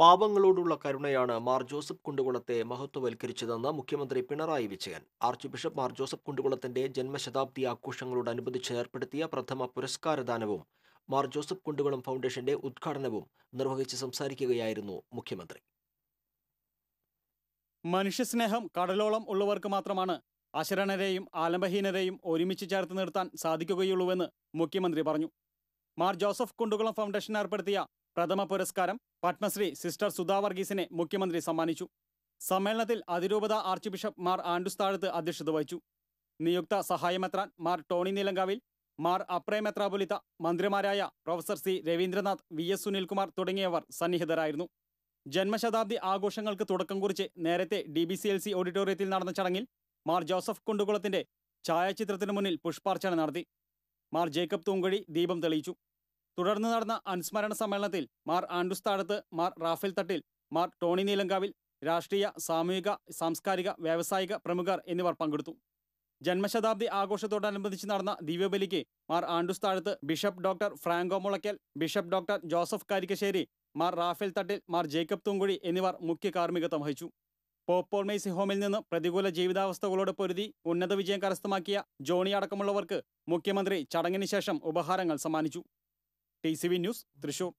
പാപങ്ങളോടുള്ള കരുണയാണ് Mar Joseph കുണ്ടുകുളത്തെ മഹത്വവൽക്കരിച്ചതെന്ന് മുഖ്യമന്ത്രി Pinarayi Vijayan archbishop Mar Joseph കുണ്ടുകുളത്തിന്റെ ജന്മശതാബ്ദി ആഘോഷങ്ങളോടനുബന്ധിച്ച് ഏർപ്പെടുത്തിയ പ്രഥമ പുരസ്കാരദാനവും മാർ ജോസഫ് കുണ്ടുകുളം ഫൗണ്ടേഷന്റെ ഉദ്ഘാടനവും നിർവഹിച്ച് സംസാരിക്കുകയായിരുന്നു മുഖ്യമന്ത്രി മനുഷ്യസ്നേഹം കടലോളം ഉള്ളവർക്ക് മാത്രമാണ് അശരണരെയും ആലംബഹീനരെയും ഒരുമിച്ച് ചേർത്ത് നിർത്താൻ സാധിക്കുകയുള്ളൂവെന്ന് മുഖ്യമന്ത്രി പറഞ്ഞു മാർ ജോസഫ് കുണ്ടുകുളം ഫൗണ്ടേഷൻ ഏർപ്പെടുത്തിയ പ്രഥമ പുരസ്കാരം പത്മശ്രീ സിസ്റ്റർ സുധാ വർഗീസിനെ മുഖ്യമന്ത്രി സമ്മാനിച്ചു സമ്മേളനത്തിൽ അതിരൂപത ആർച്ച് ബിഷപ്പ് മാർ ആൻഡുസ്താഴത്ത് അധ്യക്ഷത വഹിച്ചു നിയുക്ത സഹായമെത്രാൻ മാർ ടോണി നീലങ്കാവിൽ മാർ അപ്രയമെത്രാപുലിത മന്ത്രിമാരായ professor C Raveendranath V S Sunilkumar തുടങ്ങിയവർ സന്നിഹിതരായിരുന്നു ജന്മശതാബ്ദി ആഘോഷങ്ങൾക്ക് തുടക്കം കുറിച്ച് നേരത്തെ D B C L C ഓഡിറ്റോറിയത്തിൽ നടന്ന ചടങ്ങിൽ മാർ ജോസഫ് കുണ്ടുകുളത്തിന്റെ ഛായാചിത്രത്തിനു മുന്നിൽ പുഷ്പാർച്ചന നടത്തി മാർ ജേക്കബ് തൂങ്കുഴി ദീപം തെളിയിച്ചു തുടർന്ന് നടന്ന അനുസ്മരണ സമ്മേളനത്തിൽ Mar Andrews Mar Raphael Thattil Mar Tony Neelankavil രാഷ്ട്രീയ സാമൂഹിക സാംസ്കാരിക വ്യാവസായിക പ്രമുഖർ എന്നിവർ പങ്കെടുത്തു ജന്മശതാബ്ദി ആഘോഷത്തോടനുബന്ധിച്ച് നടന്ന ദിവ്യബലിക്ക് Mar Andrews Thazhath bishop doctor Franco Mulakkal bishop doctor Joseph Karikkassery Mar Raphael Thattil Mar Jacob Thoomkuzhy എന്നിവർ മുഖ്യ കാർമ്മികത്വം വഹിച്ചു പോപ്പോൾമേസി ഹോമിൽ നിന്ന് പ്രതികൂല ജീവിതാവസ്ഥകളോട് പൊരുതി ഉന്നത വിജയം കരസ്ഥമാക്കിയ ജോണി അടക്കമുള്ളവർക്ക് മുഖ്യമന്ത്രി ചടങ്ങിന് ശേഷം ഉപഹാരങ്ങൾ സമ്മാനിച്ചു ടി ന്യൂസ് തൃശൂർ